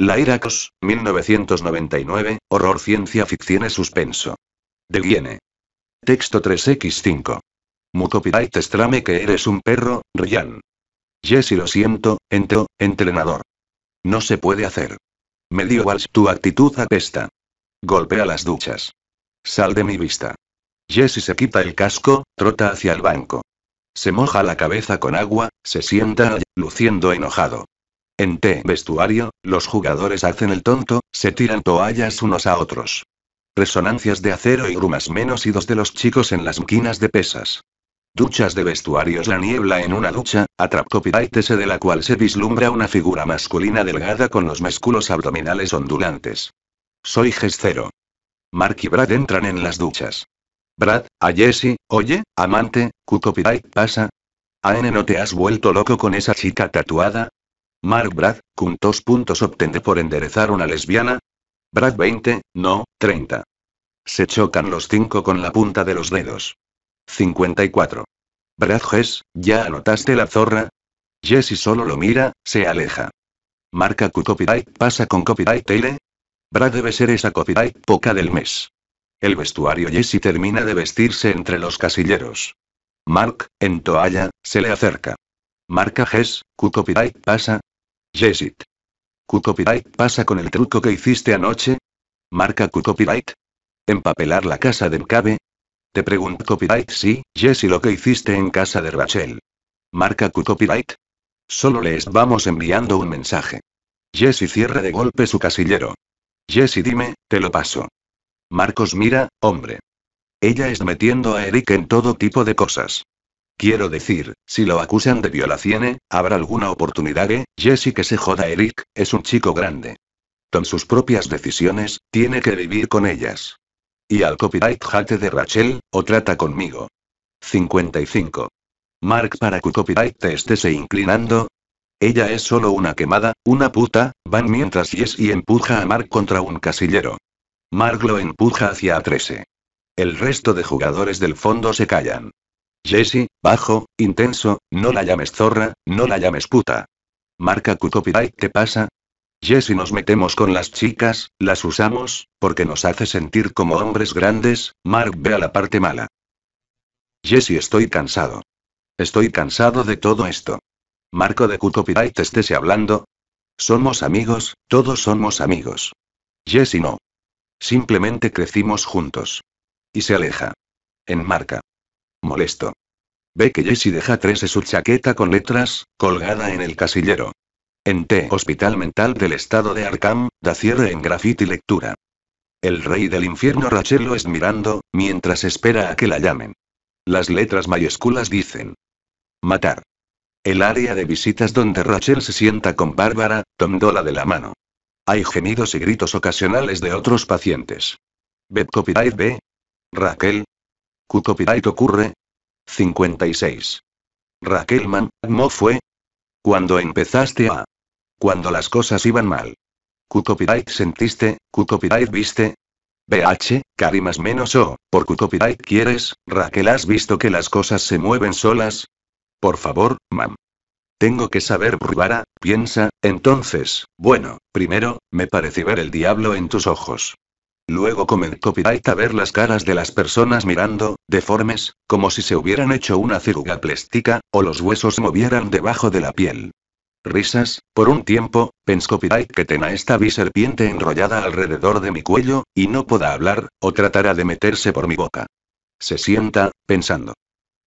La Iracos, 1999, Horror Ciencia Ficción Suspenso. De Texto 3x5. Mucopirite estrame que eres un perro, Ryan. Jesse lo siento, entro, entrenador. No se puede hacer. Medio Walsh. tu actitud apesta. Golpea las duchas. Sal de mi vista. Jesse se quita el casco, trota hacia el banco. Se moja la cabeza con agua, se sienta, luciendo enojado. En T vestuario, los jugadores hacen el tonto, se tiran toallas unos a otros. Resonancias de acero y grumas menos idos de los chicos en las esquinas de pesas. Duchas de vestuarios La niebla en una ducha, atrapcopiraitese de la cual se vislumbra una figura masculina delgada con los músculos abdominales ondulantes. Soy Gescero. Mark y Brad entran en las duchas. Brad, a Jesse, oye, amante, ¿Q-Copyright pasa? N no te has vuelto loco con esa chica tatuada? Mark Brad, dos puntos obtendré por enderezar una lesbiana? Brad 20, no, 30. Se chocan los cinco con la punta de los dedos. 54. Brad Hess, ¿ya anotaste la zorra? Jesse solo lo mira, se aleja. Marca Q pasa con copyright Taylor. Brad debe ser esa copyright poca del mes. El vestuario Jesse termina de vestirse entre los casilleros. Mark, en toalla, se le acerca. Marca Hess, Q copyright pasa, jessie ¿Cucopyright copyright pasa con el truco que hiciste anoche? Marca Q-copyright. ¿Empapelar la casa de Mkabe? Te pregunto copyright sí, Jesse lo que hiciste en casa de Rachel. Marca Q-copyright. Solo le vamos enviando un mensaje. Jesse cierra de golpe su casillero. Jesse dime, te lo paso. Marcos mira, hombre. Ella es metiendo a Eric en todo tipo de cosas. Quiero decir, si lo acusan de violación, habrá alguna oportunidad. Eh? Jesse que se joda Eric, es un chico grande. Con sus propias decisiones, tiene que vivir con ellas. Y al copyright jate de Rachel, o trata conmigo. 55. Mark para que copyright te se inclinando, ella es solo una quemada, una puta, van mientras Jesse empuja a Mark contra un casillero. Mark lo empuja hacia A13. El resto de jugadores del fondo se callan. Jesse, bajo, intenso, no la llames zorra, no la llames puta. Marca Q ¿qué pasa? Jesse nos metemos con las chicas, las usamos, porque nos hace sentir como hombres grandes, Mark ve a la parte mala. Jesse estoy cansado. Estoy cansado de todo esto. Marco de Q copyright hablando. Somos amigos, todos somos amigos. Jesse no. Simplemente crecimos juntos. Y se aleja. En Marca. Molesto. Ve que Jesse deja tres su chaqueta con letras, colgada en el casillero. En T. Hospital Mental del Estado de Arkham, da cierre en grafiti lectura. El rey del infierno Rachel lo es mirando, mientras espera a que la llamen. Las letras mayúsculas dicen. Matar. El área de visitas donde Rachel se sienta con Bárbara, tomdola de la mano. Hay gemidos y gritos ocasionales de otros pacientes. Beth Copyright B. Raquel, Q ocurre. 56. Raquel ¿no fue. Cuando empezaste a. Cuando las cosas iban mal. Q sentiste, Q viste. BH, cari más menos O, por Q quieres, Raquel has visto que las cosas se mueven solas. Por favor, mam. Tengo que saber Rubara, piensa, entonces, bueno, primero, me parece ver el diablo en tus ojos. Luego comenzó copyright a ver las caras de las personas mirando, deformes, como si se hubieran hecho una cirugía plástica, o los huesos movieran debajo de la piel. Risas, por un tiempo, pensó copyright que tena esta biserpiente enrollada alrededor de mi cuello, y no pueda hablar, o tratará de meterse por mi boca. Se sienta, pensando.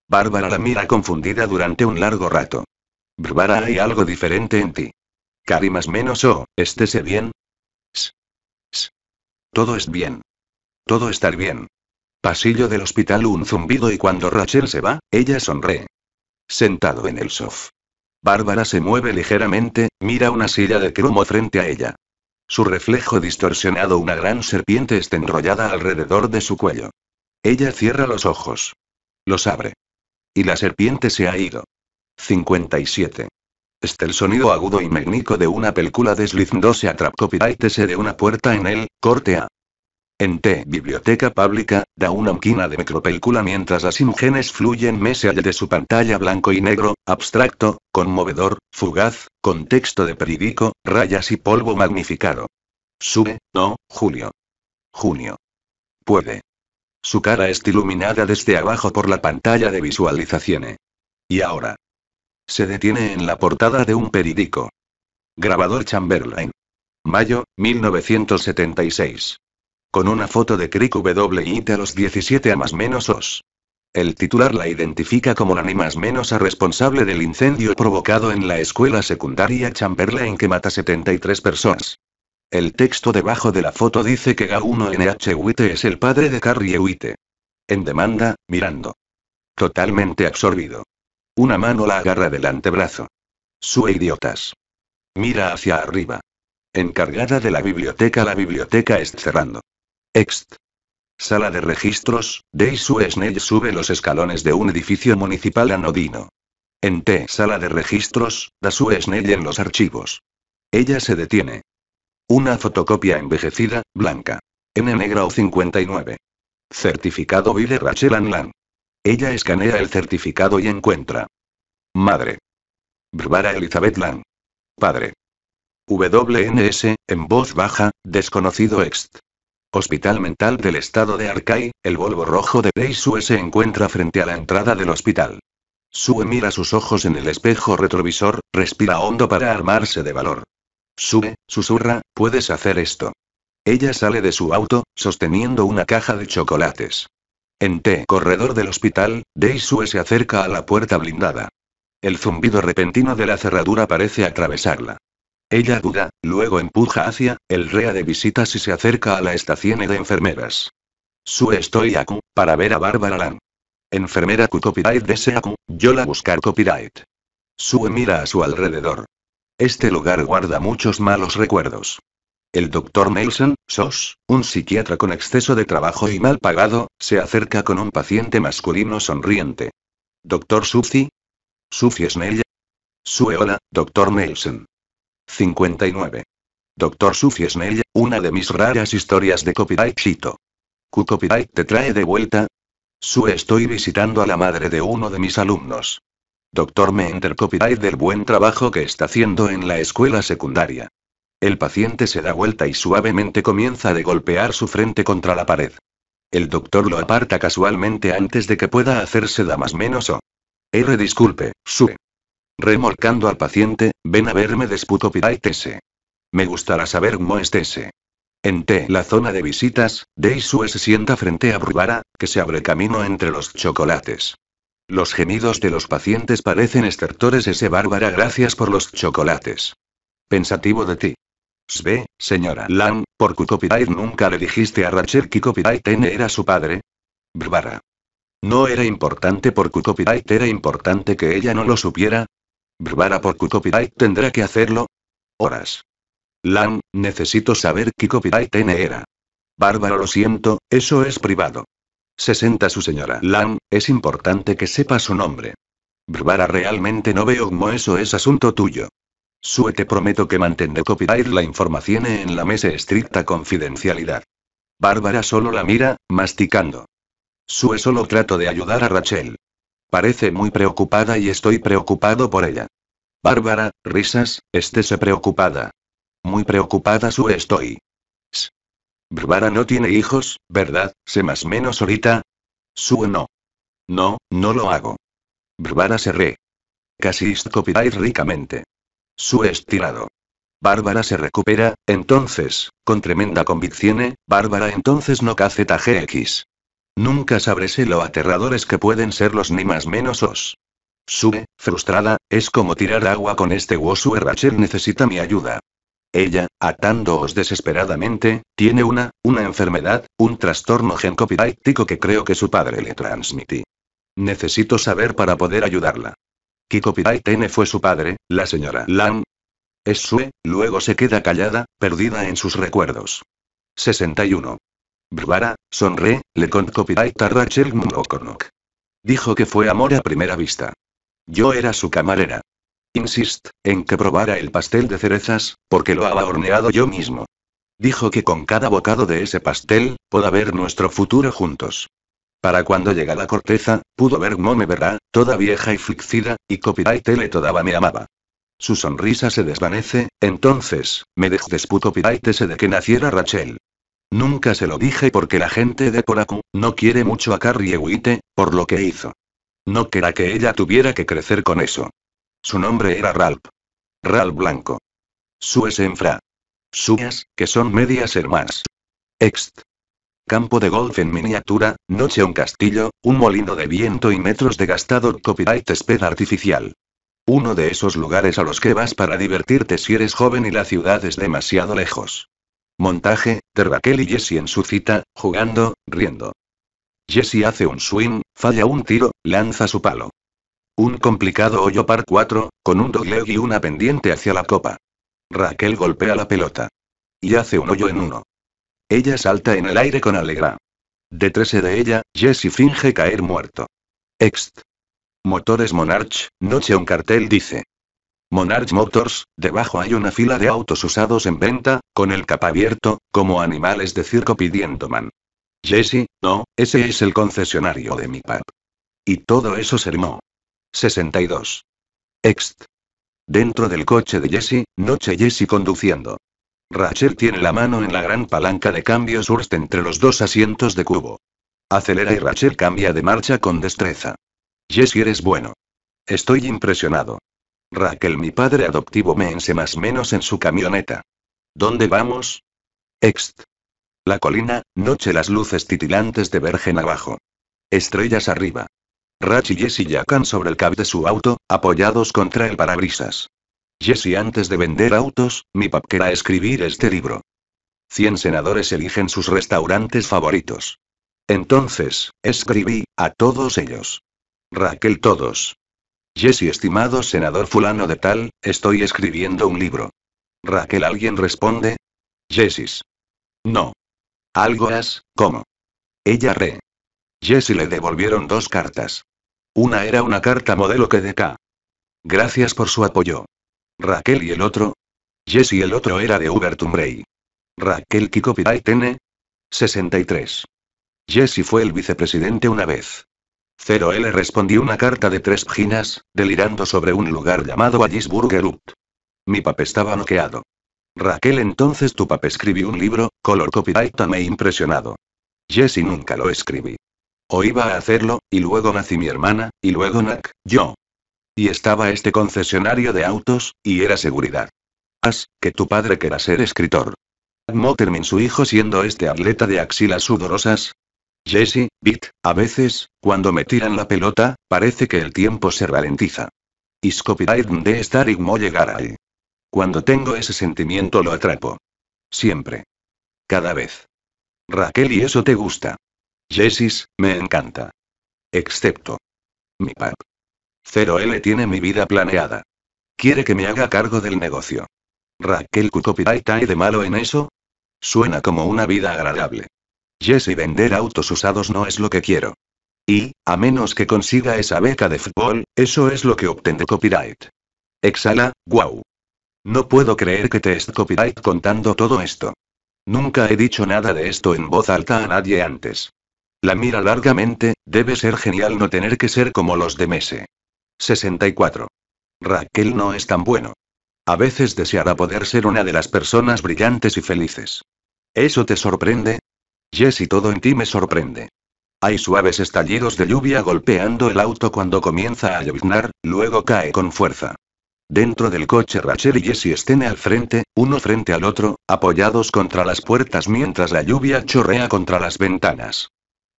Bárbara la mira confundida durante un largo rato. Bárbara, hay algo diferente en ti. Cari más menos o, oh, estése bien. Todo es bien. Todo estar bien. Pasillo del hospital un zumbido y cuando Rachel se va, ella sonríe. Sentado en el sofá. Bárbara se mueve ligeramente, mira una silla de cromo frente a ella. Su reflejo distorsionado una gran serpiente está enrollada alrededor de su cuello. Ella cierra los ojos. Los abre. Y la serpiente se ha ido. 57 este el sonido agudo y mecánico de una película deslizándose a trapcopirátese de una puerta en el corte A. En T. Biblioteca Pública, da una máquina de micropelícula mientras las imágenes fluyen mesa de su pantalla blanco y negro, abstracto, conmovedor, fugaz, contexto de periódico, rayas y polvo magnificado. Sube, no, Julio. Junio. Puede. Su cara está iluminada desde abajo por la pantalla de visualizaciones. Y ahora. Se detiene en la portada de un periódico. Grabador Chamberlain. Mayo, 1976. Con una foto de Crick It a los 17 a más menos os. El titular la identifica como la ni más menos a responsable del incendio provocado en la escuela secundaria Chamberlain que mata 73 personas. El texto debajo de la foto dice que Gauno-N.H. Witte es el padre de Carrie Witte. En demanda, mirando. Totalmente absorbido. Una mano la agarra del antebrazo. Sue idiotas. Mira hacia arriba. Encargada de la biblioteca, la biblioteca está cerrando. Ext. Sala de registros, Sue Snell sube los escalones de un edificio municipal anodino. En T. Sala de registros, Sue Snell en los archivos. Ella se detiene. Una fotocopia envejecida, blanca. N negra o 59. Certificado de Rachel Anlan. Ella escanea el certificado y encuentra. Madre. Barbara Elizabeth Lang. Padre. WNS, en voz baja, desconocido ext. Hospital Mental del Estado de Arcay. el Volvo rojo de Grey Sue se encuentra frente a la entrada del hospital. Sue mira sus ojos en el espejo retrovisor, respira hondo para armarse de valor. Sue, susurra, puedes hacer esto. Ella sale de su auto, sosteniendo una caja de chocolates. En T corredor del hospital, Sue se acerca a la puerta blindada. El zumbido repentino de la cerradura parece atravesarla. Ella duda, luego empuja hacia el rea de visitas y se acerca a la estación de enfermeras. Sue estoy aquí, para ver a Bárbara Lang. Enfermera Q copyright desea yo la buscar copyright. Sue mira a su alrededor. Este lugar guarda muchos malos recuerdos. El doctor Nelson, SOS, un psiquiatra con exceso de trabajo y mal pagado, se acerca con un paciente masculino sonriente. Doctor Sufi. Sufi Snell. Sue hola, doctor Nelson. 59. Doctor Sufi Snell, una de mis raras historias de copyright chito. ¿Cu copyright te trae de vuelta? Sue estoy visitando a la madre de uno de mis alumnos. Doctor Menter copyright del buen trabajo que está haciendo en la escuela secundaria. El paciente se da vuelta y suavemente comienza de golpear su frente contra la pared. El doctor lo aparta casualmente antes de que pueda hacerse da más menos o. R disculpe, Sue. Remolcando al paciente, ven a verme desputo piraitese. Me gustará saber cómo eh. En T, la zona de visitas, Deisue se sienta frente a Brubara, que se abre camino entre los chocolates. Los gemidos de los pacientes parecen estertores ese bárbara gracias por los chocolates. Pensativo de ti. Sve, pues señora Lang, por qué nunca le dijiste a Rachel que copyright N era su padre. Bárbara, No era importante por qué era importante que ella no lo supiera. Bárbara por qué tendrá que hacerlo. Horas. Lang, necesito saber qué copyright era. Bárbaro lo siento, eso es privado. 60 Su señora Lang, es importante que sepa su nombre. Bárbara realmente no veo cómo eso es asunto tuyo. Sue te prometo que mantendré copyright la información en la mesa estricta confidencialidad. Bárbara solo la mira, masticando. Sue solo trato de ayudar a Rachel. Parece muy preocupada y estoy preocupado por ella. Bárbara, risas, estése preocupada. Muy preocupada Sue estoy. Bárbara no tiene hijos, ¿verdad? Sé más menos ahorita. Sue no. No, no lo hago. Bárbara se re. Casi copyright ricamente. Su estirado. Bárbara se recupera, entonces, con tremenda convicción, ¿eh? Bárbara entonces no caceta GX. Nunca sabrése lo aterradores que pueden ser los ni más menos os. Sube, frustrada, es como tirar agua con este Wosu Rachel necesita mi ayuda. Ella, atándoos desesperadamente, tiene una, una enfermedad, un trastorno gencopidáctico que creo que su padre le transmití. Necesito saber para poder ayudarla copyright n fue su padre, la señora Lang. Es Sue, luego se queda callada, perdida en sus recuerdos. 61. Brbara, sonre, le contó copyright a Rachel Mokornok. Dijo que fue amor a primera vista. Yo era su camarera. Insist, en que probara el pastel de cerezas, porque lo había horneado yo mismo. Dijo que con cada bocado de ese pastel, pueda ver nuestro futuro juntos. Para cuando llega la corteza, pudo ver Mome verá, toda vieja y flicida, y copyright le todaba me amaba. Su sonrisa se desvanece, entonces, me dejó copyright ese de que naciera Rachel. Nunca se lo dije porque la gente de Poraku, no quiere mucho a Carrie Witte, por lo que hizo. No quería que ella tuviera que crecer con eso. Su nombre era Ralp, Ralph Blanco. Su es Suyas, que son medias hermanas. Ext campo de golf en miniatura, noche un castillo, un molino de viento y metros de gastado copyright sped artificial. Uno de esos lugares a los que vas para divertirte si eres joven y la ciudad es demasiado lejos. Montaje, de Raquel y Jesse en su cita, jugando, riendo. Jesse hace un swing, falla un tiro, lanza su palo. Un complicado hoyo par 4, con un dobleo y una pendiente hacia la copa. Raquel golpea la pelota. Y hace un hoyo en uno. Ella salta en el aire con alegra. Detrese de ella, Jesse finge caer muerto. Ext. Motores Monarch, noche un cartel dice. Monarch Motors, debajo hay una fila de autos usados en venta, con el capa abierto, como animales de circo pidiendo man. Jesse, no, ese es el concesionario de mi pap. Y todo eso se armó. 62. Ext. Dentro del coche de Jesse, noche Jesse conduciendo. Rachel tiene la mano en la gran palanca de cambios Hurst entre los dos asientos de cubo. Acelera y Rachel cambia de marcha con destreza. Jesse eres bueno. Estoy impresionado. Raquel, mi padre adoptivo, me ense más menos en su camioneta. ¿Dónde vamos? Ext. La colina, noche, las luces titilantes de vergen abajo. Estrellas arriba. Rach y Jesse yacan sobre el cab de su auto, apoyados contra el parabrisas. Jesse antes de vender autos, mi pap quería escribir este libro. 100 senadores eligen sus restaurantes favoritos. Entonces, escribí, a todos ellos. Raquel todos. Jesse estimado senador fulano de tal, estoy escribiendo un libro. Raquel alguien responde. Jessis. No. Algo has, ¿cómo? Ella re. Jesse le devolvieron dos cartas. Una era una carta modelo que de Gracias por su apoyo. Raquel y el otro. Jesse el otro era de tumbrey Raquel copyright tiene? 63. Jesse fue el vicepresidente una vez. 0L respondió una carta de tres páginas, delirando sobre un lugar llamado Ut. Mi papá estaba noqueado. Raquel entonces tu papá escribió un libro, color copyright me impresionado. Jesse nunca lo escribí. O iba a hacerlo, y luego nací mi hermana, y luego Nak, yo. Y estaba este concesionario de autos, y era seguridad. As, que tu padre quiera ser escritor. ¿Motermin su hijo siendo este atleta de axilas sudorosas? Jesse, Bit, a veces, cuando me tiran la pelota, parece que el tiempo se ralentiza. Y copyright de estar y mo llegar ahí. Cuando tengo ese sentimiento lo atrapo. Siempre. Cada vez. Raquel, ¿y eso te gusta? Jessis, me encanta. Excepto. Mi pap. Cero L tiene mi vida planeada. Quiere que me haga cargo del negocio. Raquel copyright hay de malo en eso? Suena como una vida agradable. Jesse, vender autos usados no es lo que quiero. Y, a menos que consiga esa beca de fútbol, eso es lo que obtendré copyright. Exhala, wow. No puedo creer que te esté copyright contando todo esto. Nunca he dicho nada de esto en voz alta a nadie antes. La mira largamente, debe ser genial no tener que ser como los de Messi. 64. Raquel no es tan bueno. A veces deseará poder ser una de las personas brillantes y felices. ¿Eso te sorprende? Jesse, todo en ti me sorprende. Hay suaves estallidos de lluvia golpeando el auto cuando comienza a lloviznar, luego cae con fuerza. Dentro del coche Rachel y Jesse estén al frente, uno frente al otro, apoyados contra las puertas mientras la lluvia chorrea contra las ventanas.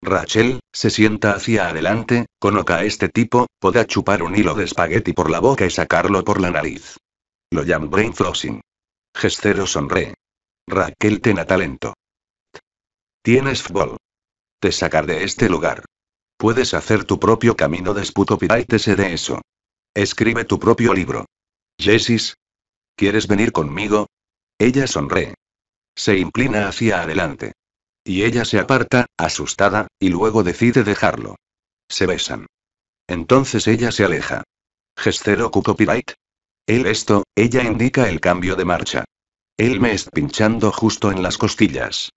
Rachel, se sienta hacia adelante, conoca a este tipo, pueda chupar un hilo de espagueti por la boca y sacarlo por la nariz. Lo llamo brain flossing. Gestero sonree. Raquel tena talento. Tienes fútbol. Te sacar de este lugar. Puedes hacer tu propio camino de desputo sé de eso. Escribe tu propio libro. Jessis. ¿Quieres venir conmigo? Ella sonré. Se inclina hacia adelante. Y ella se aparta, asustada, y luego decide dejarlo. Se besan. Entonces ella se aleja. G0Q copyright. Él esto, ella indica el cambio de marcha. Él me es pinchando justo en las costillas.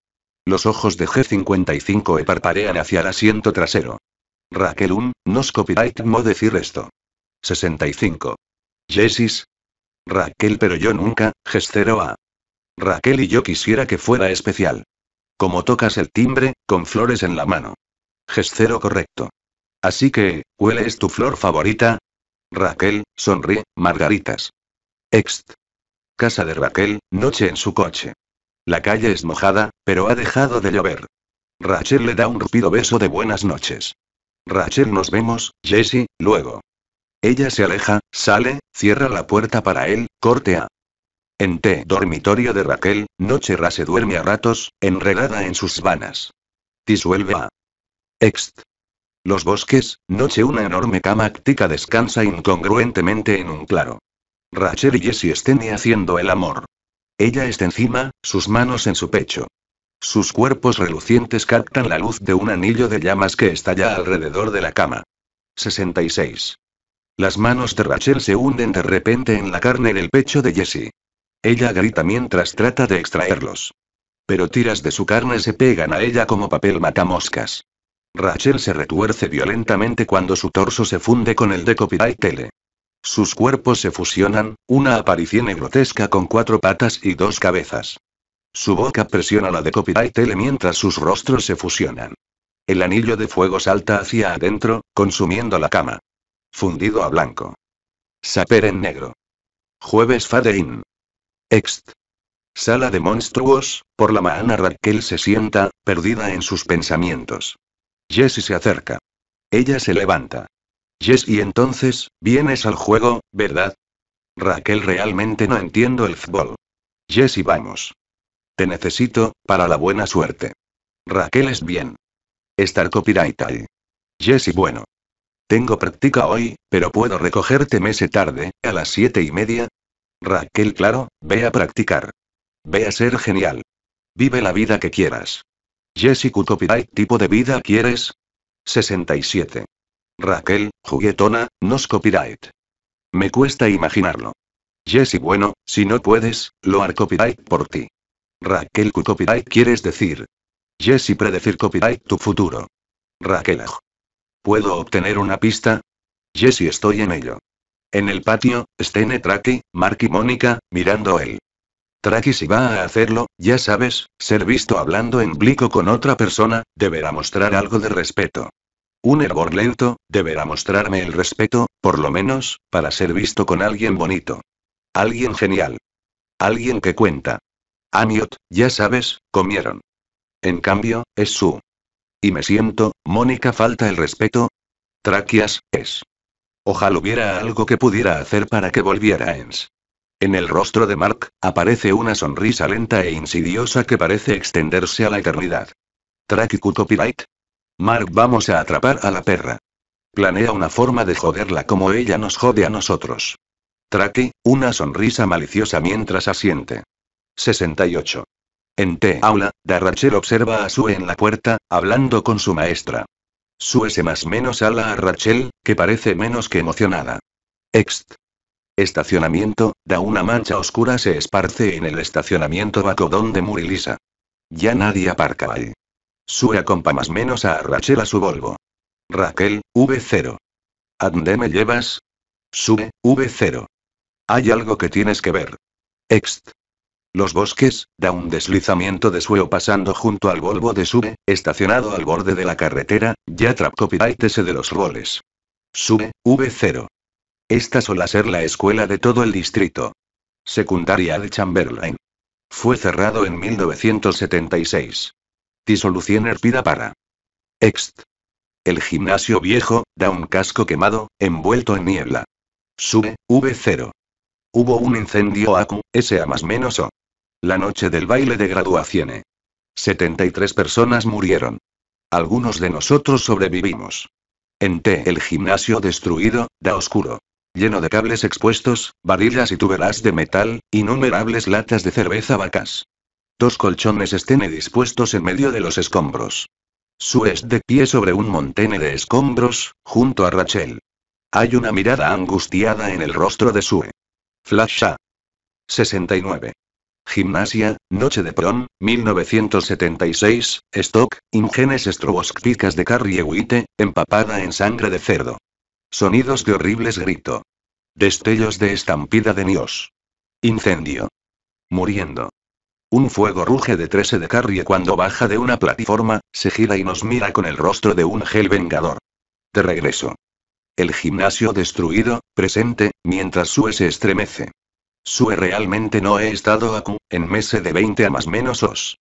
Los ojos de G55 e parparean hacia el asiento trasero. Raquel un, nos copyright mo decir esto. 65. Jessis. Raquel pero yo nunca, G0A. Raquel y yo quisiera que fuera especial. Como tocas el timbre, con flores en la mano. Gestero correcto. Así que, ¿cuál es tu flor favorita? Raquel, sonríe, margaritas. Ext. Casa de Raquel, noche en su coche. La calle es mojada, pero ha dejado de llover. Rachel le da un rápido beso de buenas noches. Rachel nos vemos, Jesse, luego. Ella se aleja, sale, cierra la puerta para él, corte a. En T. Dormitorio de Raquel, Noche se duerme a ratos, enredada en sus vanas. Disuelve a. Ext. Los bosques, noche una enorme cama áctica descansa incongruentemente en un claro. Rachel y Jessie estén haciendo el amor. Ella está encima, sus manos en su pecho. Sus cuerpos relucientes captan la luz de un anillo de llamas que estalla alrededor de la cama. 66. Las manos de Rachel se hunden de repente en la carne en el pecho de Jesse. Ella grita mientras trata de extraerlos. Pero tiras de su carne se pegan a ella como papel matamoscas. Rachel se retuerce violentamente cuando su torso se funde con el de Copyright Tele. Sus cuerpos se fusionan, una aparición grotesca con cuatro patas y dos cabezas. Su boca presiona la de Copyright Tele mientras sus rostros se fusionan. El anillo de fuego salta hacia adentro, consumiendo la cama. Fundido a blanco. Saper en negro. Jueves Fadein. Ext. Sala de monstruos, por la mañana Raquel se sienta, perdida en sus pensamientos. Jessie se acerca. Ella se levanta. JESSIE y entonces, vienes al juego, ¿verdad? Raquel realmente no entiendo el fútbol. Jessie, vamos. Te necesito, para la buena suerte. Raquel es bien. Estar Copyright ahí. jessie bueno. Tengo práctica hoy, pero puedo recogerte mese tarde, a las siete y media. Raquel, claro, ve a practicar. Ve a ser genial. Vive la vida que quieras. cu Copyright tipo de vida quieres? 67. Raquel, juguetona, nos copyright. Me cuesta imaginarlo. Jesse, bueno, si no puedes, lo haré copyright por ti. Raquel, cu copyright quieres decir. Jesse, predecir copyright tu futuro. Raquel, ¿puedo obtener una pista? Jesse, estoy en ello. En el patio, estén Traki, Mark y Mónica, mirando él. Traki si va a hacerlo, ya sabes, ser visto hablando en blico con otra persona, deberá mostrar algo de respeto. Un hervor lento, deberá mostrarme el respeto, por lo menos, para ser visto con alguien bonito. Alguien genial. Alguien que cuenta. Amiot, ya sabes, comieron. En cambio, es su. Y me siento, Mónica falta el respeto. Trakias, es. Ojalá hubiera algo que pudiera hacer para que volviera Ens. En el rostro de Mark, aparece una sonrisa lenta e insidiosa que parece extenderse a la eternidad. Track copyright. Mark, vamos a atrapar a la perra. Planea una forma de joderla como ella nos jode a nosotros. Tracky, una sonrisa maliciosa mientras asiente. 68. En T. Aula, Darracher observa a Sue en la puerta, hablando con su maestra. Suese más menos ala a Rachel, que parece menos que emocionada. Ext. Estacionamiento, da una mancha oscura se esparce en el estacionamiento donde donde Murilisa. Ya nadie aparca ahí. Sue compa más menos a Rachel a su Volvo. Raquel, V0. ¿A dónde me llevas? Sube V0. Hay algo que tienes que ver. Ext los bosques, da un deslizamiento de suelo pasando junto al Volvo de Sube, estacionado al borde de la carretera, ya trap copyrightese de los roles. Sube, V0. Esta sola ser la escuela de todo el distrito. Secundaria de Chamberlain. Fue cerrado en 1976. Disolución herpida para. Ext. El gimnasio viejo, da un casco quemado, envuelto en niebla. Sube, V0. Hubo un incendio acu S a más menos O. La noche del baile de graduación. 73 personas murieron. Algunos de nosotros sobrevivimos. En T, el gimnasio destruido, da oscuro. Lleno de cables expuestos, varillas y tuberas de metal, innumerables latas de cerveza vacas. Dos colchones estén dispuestos en medio de los escombros. Sue es de pie sobre un montene de escombros, junto a Rachel. Hay una mirada angustiada en el rostro de Sue. Flasha. 69. Gimnasia, Noche de Prom, 1976, Stock, Ingenes Estroboskvicas de Carrie Witte, empapada en sangre de cerdo. Sonidos de horribles grito. Destellos de estampida de nios. Incendio. Muriendo. Un fuego ruge de 13 de Carrie cuando baja de una plataforma, se gira y nos mira con el rostro de un gel vengador. De regreso. El gimnasio destruido, presente, mientras Sue se estremece. Sue realmente no he estado a Q, en meses de 20 a más menos os.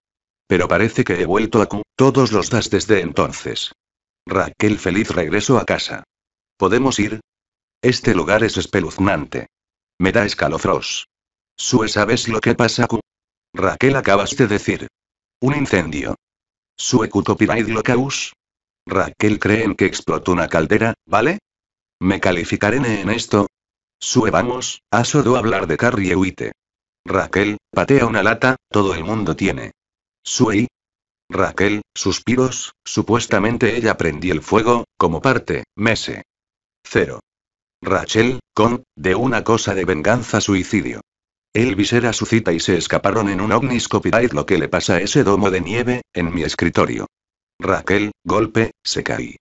Pero parece que he vuelto a Q, todos los das desde entonces. Raquel feliz regreso a casa. ¿Podemos ir? Este lugar es espeluznante. Me da escalofros. Sue, ¿sabes lo que pasa, Q? Raquel acabas de decir. Un incendio. Sue, Q Raquel creen que explotó una caldera, ¿vale? Me calificaré en esto, Sue vamos, has oído hablar de Carrie Huite. Raquel, patea una lata, todo el mundo tiene. Sue y... Raquel, suspiros, supuestamente ella prendí el fuego, como parte, mese. Cero. Rachel, con, de una cosa de venganza suicidio. Elvis era su cita y se escaparon en un ovnis lo que le pasa a ese domo de nieve, en mi escritorio. Raquel, golpe, se caí.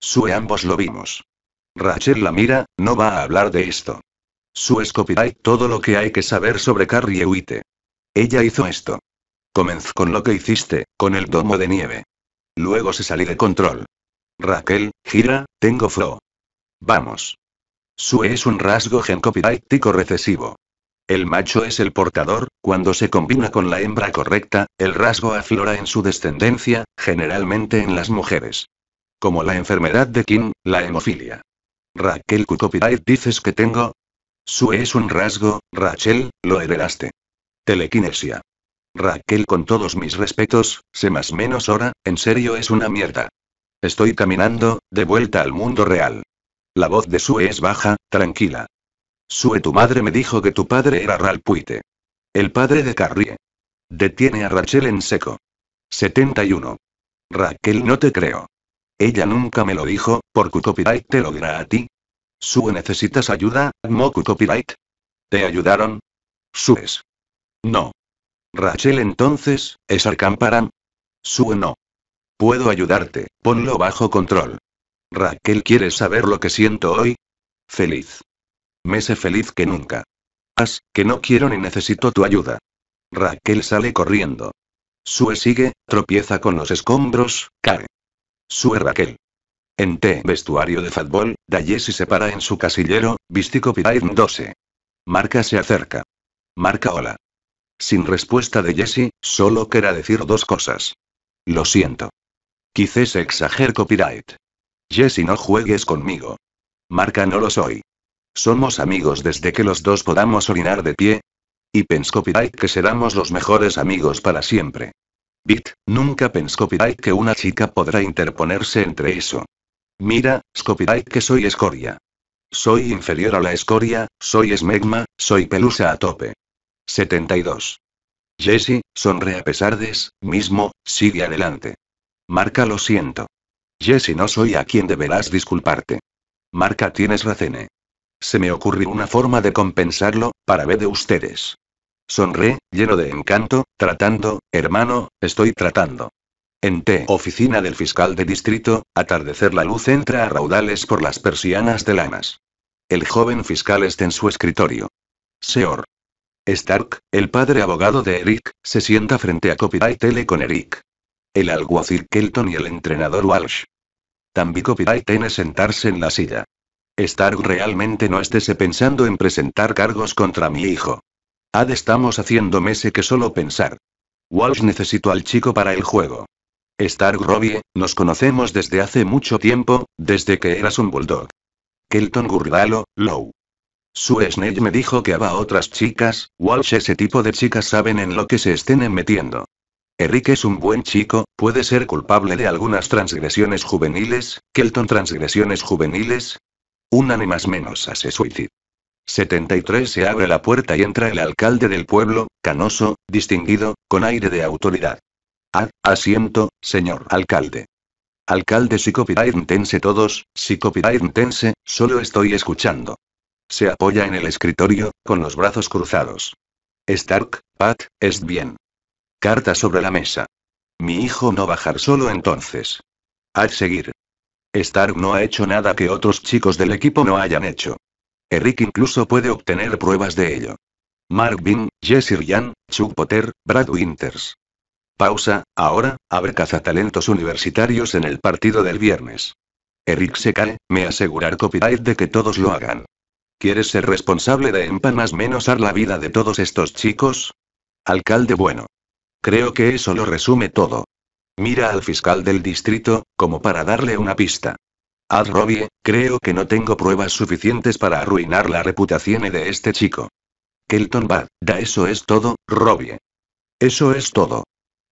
Sue ambos lo vimos. Rachel la mira, no va a hablar de esto. Su copyright todo lo que hay que saber sobre Carrie e Ella hizo esto. Comenzó con lo que hiciste, con el domo de nieve. Luego se salí de control. Raquel, gira, tengo flow. Vamos. Su es un rasgo gen recesivo. El macho es el portador, cuando se combina con la hembra correcta, el rasgo aflora en su descendencia, generalmente en las mujeres. Como la enfermedad de King, la hemofilia. Raquel ¿qué dices que tengo? Sue es un rasgo, Rachel, lo heredaste. Telequinesia. Raquel con todos mis respetos, sé más menos hora, en serio es una mierda. Estoy caminando, de vuelta al mundo real. La voz de Sue es baja, tranquila. Sue tu madre me dijo que tu padre era Ralpuite. El padre de Carrie. Detiene a Rachel en seco. 71. Raquel no te creo. Ella nunca me lo dijo, por copyright te logra a ti. Sue necesitas ayuda, Moku copyright. ¿Te ayudaron? es. No. Rachel entonces, es Arcamparam. Sue no. Puedo ayudarte, ponlo bajo control. Raquel, ¿quieres saber lo que siento hoy? Feliz. sé feliz que nunca. Haz, que no quiero ni necesito tu ayuda. Raquel sale corriendo. Sue sigue, tropieza con los escombros, cae. Sue Raquel. En T. Vestuario de fútbol, Jesse se para en su casillero, Vistico copyright 12. Marca se acerca. Marca hola. Sin respuesta de Jesse, solo quiera decir dos cosas. Lo siento. Quizás exager copyright. Jesse no juegues conmigo. Marca no lo soy. Somos amigos desde que los dos podamos orinar de pie. Y pens copyright que seramos los mejores amigos para siempre. Bit, nunca pens copyright que una chica podrá interponerse entre eso Mira, Scopirite que soy escoria. Soy inferior a la escoria, soy esmegma, soy pelusa a tope. 72. Jesse, sonre a pesar de mismo, sigue adelante. Marca lo siento. Jesse no soy a quien deberás disculparte. Marca tienes razón. Eh. Se me ocurrió una forma de compensarlo, para ver de ustedes. Sonré, lleno de encanto, tratando, hermano, estoy tratando. En T. Oficina del fiscal de distrito, atardecer la luz entra a raudales por las persianas de lamas. El joven fiscal está en su escritorio. Seor. Stark, el padre abogado de Eric, se sienta frente a Copyright L con Eric. El alguacil Kelton y el entrenador Walsh. También Copyright tiene sentarse en la silla. Stark realmente no estése pensando en presentar cargos contra mi hijo. Ad estamos haciendo meses que solo pensar. Walsh necesito al chico para el juego. Star Robbie, nos conocemos desde hace mucho tiempo, desde que eras un bulldog. Kelton Gurdalo, Low. Su Snell me dijo que había otras chicas, Walsh ese tipo de chicas saben en lo que se estén metiendo. Enrique es un buen chico, puede ser culpable de algunas transgresiones juveniles, Kelton transgresiones juveniles. Un más menos hace suicidio. 73 se abre la puerta y entra el alcalde del pueblo, canoso, distinguido, con aire de autoridad. Ah, asiento, señor alcalde. Alcalde si intense todos, si intense, solo estoy escuchando. Se apoya en el escritorio, con los brazos cruzados. Stark, Pat, es bien. Carta sobre la mesa. Mi hijo no bajar solo entonces. Ad seguir. Stark no ha hecho nada que otros chicos del equipo no hayan hecho. Eric incluso puede obtener pruebas de ello. Mark Bing, Jesse Ryan, Chuck Potter, Brad Winters. Pausa, ahora, abre cazatalentos universitarios en el partido del viernes. Eric se cae, me asegurar copyright de que todos lo hagan. ¿Quieres ser responsable de empanas menosar la vida de todos estos chicos? Alcalde bueno. Creo que eso lo resume todo. Mira al fiscal del distrito, como para darle una pista. Ad Robbie, creo que no tengo pruebas suficientes para arruinar la reputación de este chico. Kelton Bad, da eso es todo, Robbie. Eso es todo.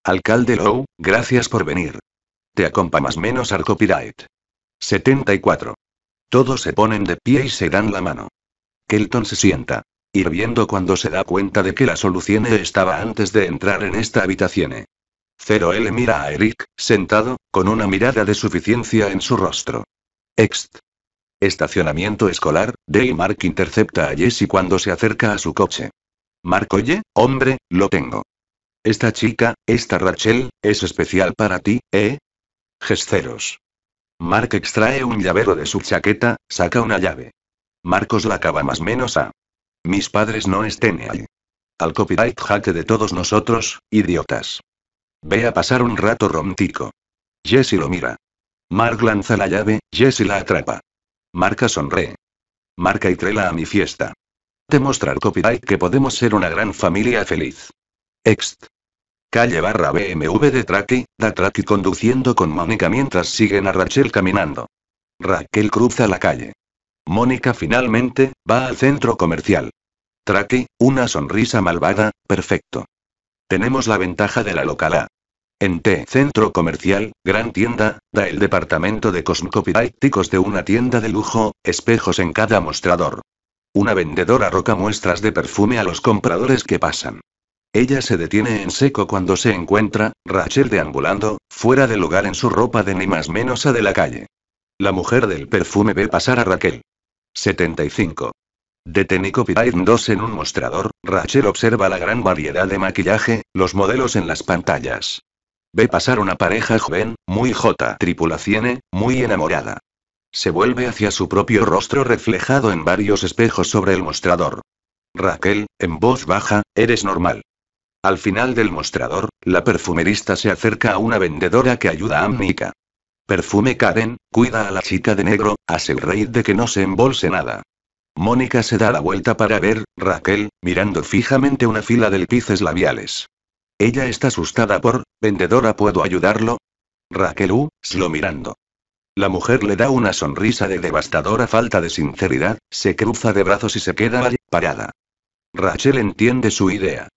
Alcalde Lowe, gracias por venir. Te más menos copyright. 74. Todos se ponen de pie y se dan la mano. Kelton se sienta. Hirviendo cuando se da cuenta de que la solución estaba antes de entrar en esta habitación. 0 L mira a Eric, sentado, con una mirada de suficiencia en su rostro. Ext. Estacionamiento escolar, Daymark intercepta a Jesse cuando se acerca a su coche. Mark oye, hombre, lo tengo. Esta chica, esta Rachel, es especial para ti, ¿eh? Gesteros. Mark extrae un llavero de su chaqueta, saca una llave. Marcos la acaba más menos a. Mis padres no estén ahí. Al copyright hack de todos nosotros, idiotas. Ve a pasar un rato romántico. Jesse lo mira. Mark lanza la llave, Jesse la atrapa. Marca sonree. Marca y trela a mi fiesta. Te mostrar copyright que podemos ser una gran familia feliz. Ext. Calle barra BMW de Traki, da Traki conduciendo con Mónica mientras siguen a Rachel caminando. Raquel cruza la calle. Mónica finalmente, va al centro comercial. Traki, una sonrisa malvada, perfecto. Tenemos la ventaja de la locala. En T Centro Comercial, gran tienda, da el departamento de cosmocopyrighticos de una tienda de lujo, espejos en cada mostrador. Una vendedora roca muestras de perfume a los compradores que pasan. Ella se detiene en seco cuando se encuentra, Rachel deambulando, fuera del lugar en su ropa de ni más menos a de la calle. La mujer del perfume ve pasar a Raquel. 75. Detení copyright 2 en un mostrador, Rachel observa la gran variedad de maquillaje, los modelos en las pantallas. Ve pasar una pareja joven, muy J, tripulaciene, muy enamorada. Se vuelve hacia su propio rostro reflejado en varios espejos sobre el mostrador. Raquel, en voz baja, eres normal. Al final del mostrador, la perfumerista se acerca a una vendedora que ayuda a Mónica. Perfume Karen, cuida a la chica de negro, asegurad de que no se embolse nada. Mónica se da la vuelta para ver, Raquel, mirando fijamente una fila de lápices labiales. Ella está asustada por, vendedora, ¿puedo ayudarlo? Raquel U, lo mirando. La mujer le da una sonrisa de devastadora falta de sinceridad, se cruza de brazos y se queda parada. Rachel entiende su idea.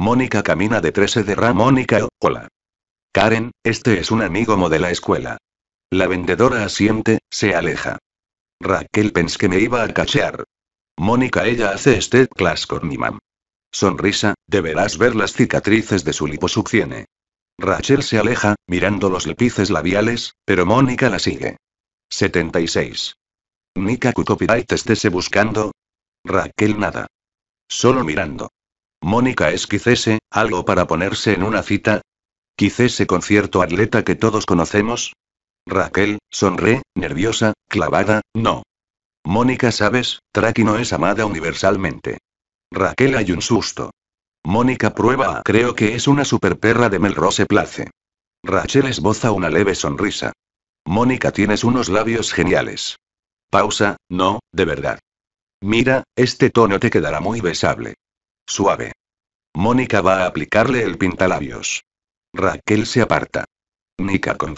Mónica camina de 13 de Ra Mónica hola. Karen, este es un amigo mo de la escuela. La vendedora asiente, se aleja. Raquel pens que me iba a cachear. Mónica ella hace este class con mi mam. Sonrisa, deberás ver las cicatrices de su liposucciene. Rachel se aleja, mirando los lepices labiales, pero Mónica la sigue. 76. Nika Copyright copyright estése buscando. Raquel nada. Solo mirando. Mónica es Esquicese, eh, algo para ponerse en una cita. Quizás eh, con cierto atleta que todos conocemos. Raquel, sonré, nerviosa, clavada, no. Mónica, sabes, Traki no es amada universalmente. Raquel hay un susto. Mónica prueba ah, creo que es una superperra de Melrose Place. Rachel esboza una leve sonrisa. Mónica tienes unos labios geniales. Pausa, no, de verdad. Mira, este tono te quedará muy besable. Suave. Mónica va a aplicarle el pintalabios. Raquel se aparta. Nika con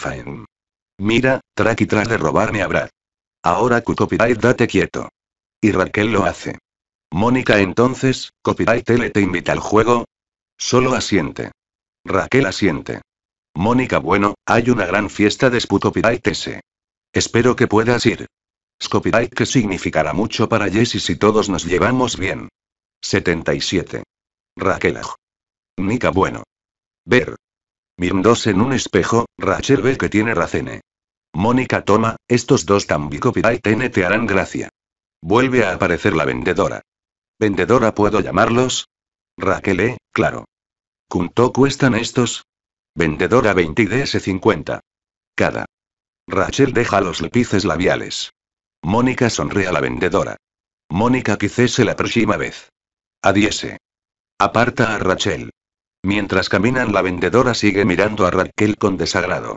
Mira, traqui tras de robarme a Brad. Ahora cu copyright date quieto. Y Raquel lo hace. Mónica entonces, copyright L te invita al juego. Solo asiente. Raquel asiente. Mónica bueno, hay una gran fiesta de Spucopyright S. Espero que puedas ir. Copyright que significará mucho para Jesse si todos nos llevamos bien. 77. Raquel. Nica bueno. Ver. Mirándose en un espejo, Rachel ve que tiene racene. Mónica toma, estos dos y tene te harán gracia. Vuelve a aparecer la vendedora. ¿Vendedora puedo llamarlos? Raquel, eh, claro. ¿Cuánto cuestan estos? Vendedora 20 DS50. Cada. Rachel deja los lápices labiales. Mónica sonríe a la vendedora. Mónica quizás la próxima vez. Adiese. Aparta a Rachel. Mientras caminan la vendedora sigue mirando a Raquel con desagrado.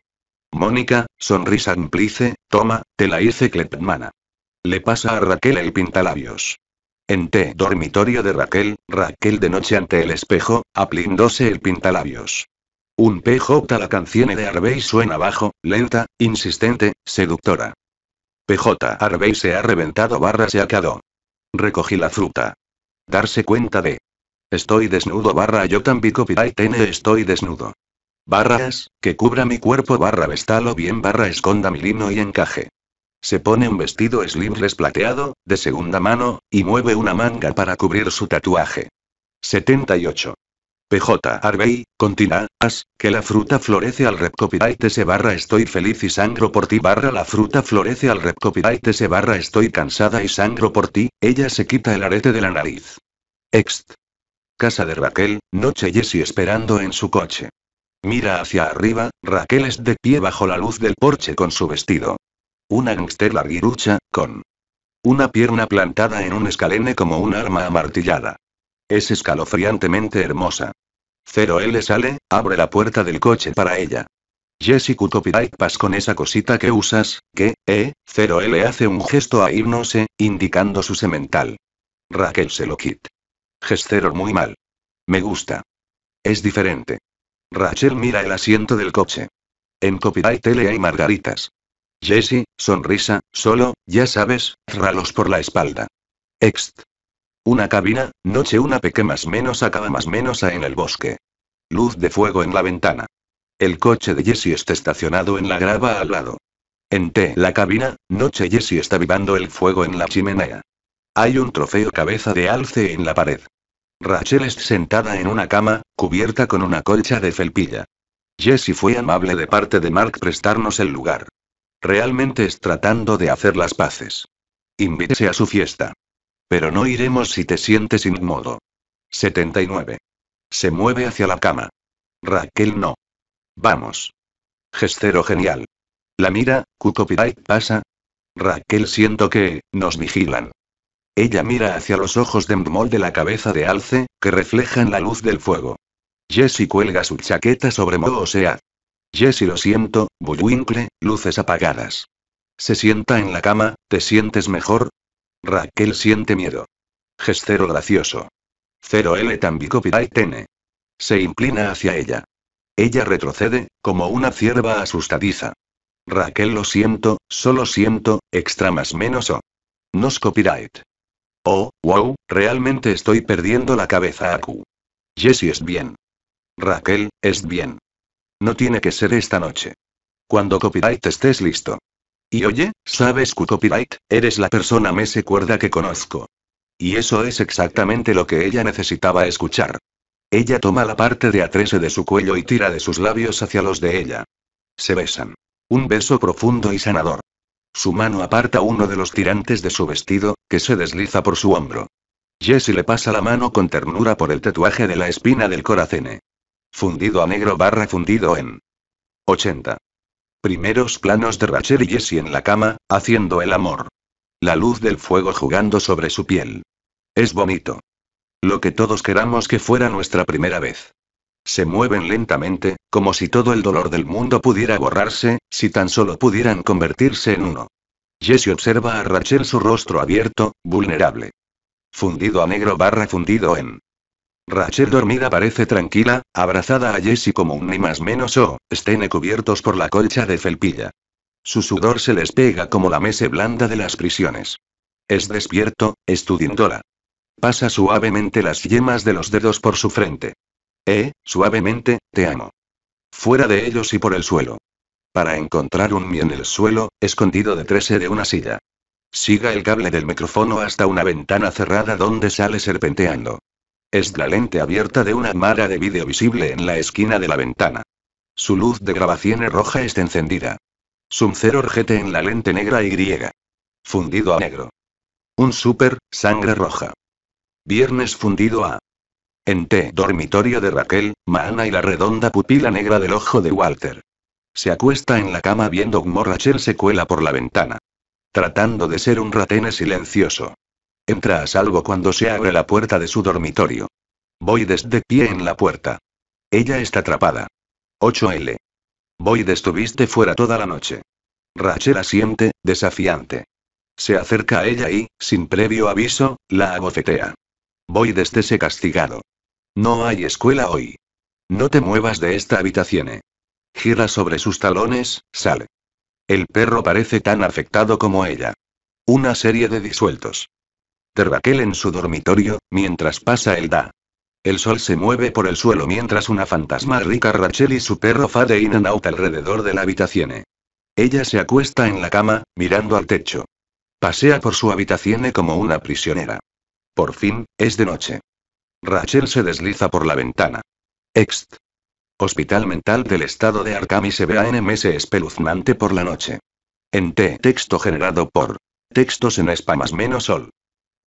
Mónica, sonrisa amplice, toma, te la hice Kleptmana. Le pasa a Raquel el pintalabios. En T. dormitorio de Raquel, Raquel de noche ante el espejo, aplindose el pintalabios. Un PJ la canción de Arbey suena bajo, lenta, insistente, seductora. PJ Arbey se ha reventado barra se ha acabó. Recogí la fruta. Darse cuenta de. Estoy desnudo barra yo también y n estoy desnudo. Barras, que cubra mi cuerpo barra vestalo bien barra esconda mi lino y encaje. Se pone un vestido slim plateado, de segunda mano, y mueve una manga para cubrir su tatuaje. 78. PJ Harvey, as, que la fruta florece al rep copyright barra estoy feliz y sangro por ti barra la fruta florece al rep copyright barra estoy cansada y sangro por ti, ella se quita el arete de la nariz. Ext. Casa de Raquel, noche Jessie esperando en su coche. Mira hacia arriba, Raquel es de pie bajo la luz del porche con su vestido. Una gangster larguirucha, con una pierna plantada en un escalene como un arma amartillada. Es escalofriantemente hermosa. Cero L sale, abre la puerta del coche para ella. Jessica copyright pas con esa cosita que usas, que, eh, Cero L hace un gesto a irnos indicando su semental. Raquel se lo quit. Gestero muy mal. Me gusta. Es diferente. Rachel mira el asiento del coche. En copyright L hay margaritas. Jessie, sonrisa, solo, ya sabes, ralos por la espalda. Ext. Una cabina, noche una peque más menos acaba más menos a en el bosque. Luz de fuego en la ventana. El coche de Jesse está estacionado en la grava al lado. En T, la cabina, noche Jesse está vivando el fuego en la chimenea. Hay un trofeo cabeza de alce en la pared. Rachel es sentada en una cama, cubierta con una colcha de felpilla. Jesse fue amable de parte de Mark prestarnos el lugar. Realmente es tratando de hacer las paces. Invítese a su fiesta. Pero no iremos si te sientes inmodo. 79. Se mueve hacia la cama. Raquel no. Vamos. Gestero genial. La mira, Cucopirite pasa. Raquel siento que, nos vigilan. Ella mira hacia los ojos de Mdmol de la cabeza de Alce, que reflejan la luz del fuego. Jesse cuelga su chaqueta sobre Mo o sea. Jesse lo siento, Bullwinkle, luces apagadas. Se sienta en la cama, ¿te sientes mejor? Raquel siente miedo. Gestero gracioso. 0L también N. Se inclina hacia ella. Ella retrocede, como una cierva asustadiza. Raquel lo siento, solo siento, extra más menos o. Nos copyright. Oh, wow, realmente estoy perdiendo la cabeza Q. Jessie es bien. Raquel, es bien. No tiene que ser esta noche. Cuando copyright estés listo. Y oye, ¿sabes que Eres la persona más cuerda que conozco. Y eso es exactamente lo que ella necesitaba escuchar. Ella toma la parte de atrese de su cuello y tira de sus labios hacia los de ella. Se besan. Un beso profundo y sanador. Su mano aparta uno de los tirantes de su vestido, que se desliza por su hombro. Jesse le pasa la mano con ternura por el tatuaje de la espina del coracene. Fundido a negro barra fundido en 80. Primeros planos de Rachel y Jesse en la cama, haciendo el amor. La luz del fuego jugando sobre su piel. Es bonito. Lo que todos queramos que fuera nuestra primera vez. Se mueven lentamente, como si todo el dolor del mundo pudiera borrarse, si tan solo pudieran convertirse en uno. Jesse observa a Rachel su rostro abierto, vulnerable. Fundido a negro barra fundido en Rachel dormida parece tranquila, abrazada a Jesse como un ni más menos o, estén cubiertos por la colcha de felpilla. Su sudor se les pega como la mese blanda de las prisiones. Es despierto, estudiándola. Pasa suavemente las yemas de los dedos por su frente. Eh, suavemente, te amo. Fuera de ellos y por el suelo. Para encontrar un mi en el suelo, escondido detrás de una silla. Siga el cable del micrófono hasta una ventana cerrada donde sale serpenteando. Es la lente abierta de una mara de vídeo visible en la esquina de la ventana. Su luz de grabación roja está encendida. Su cero en la lente negra y griega. Fundido a negro. Un super, sangre roja. Viernes fundido a. En T. Dormitorio de Raquel, Maana y la redonda pupila negra del ojo de Walter. Se acuesta en la cama viendo cómo Rachel se cuela por la ventana. Tratando de ser un ratene silencioso. Entra a salvo cuando se abre la puerta de su dormitorio. Voy desde pie en la puerta. Ella está atrapada. 8L. Boyd estuviste fuera toda la noche. Rachela siente, desafiante. Se acerca a ella y, sin previo aviso, la abofetea. desde ese castigado. No hay escuela hoy. No te muevas de esta habitación. Eh. Gira sobre sus talones, sale. El perro parece tan afectado como ella. Una serie de disueltos de Raquel en su dormitorio, mientras pasa el da. El sol se mueve por el suelo mientras una fantasma rica Rachel y su perro fade in and out alrededor de la habitación. Ella se acuesta en la cama, mirando al techo. Pasea por su habitación como una prisionera. Por fin, es de noche. Rachel se desliza por la ventana. Ext. Hospital Mental del Estado de Arkham se ve a NMS espeluznante por la noche. En T. Texto generado por. Textos en Spamas menos Sol.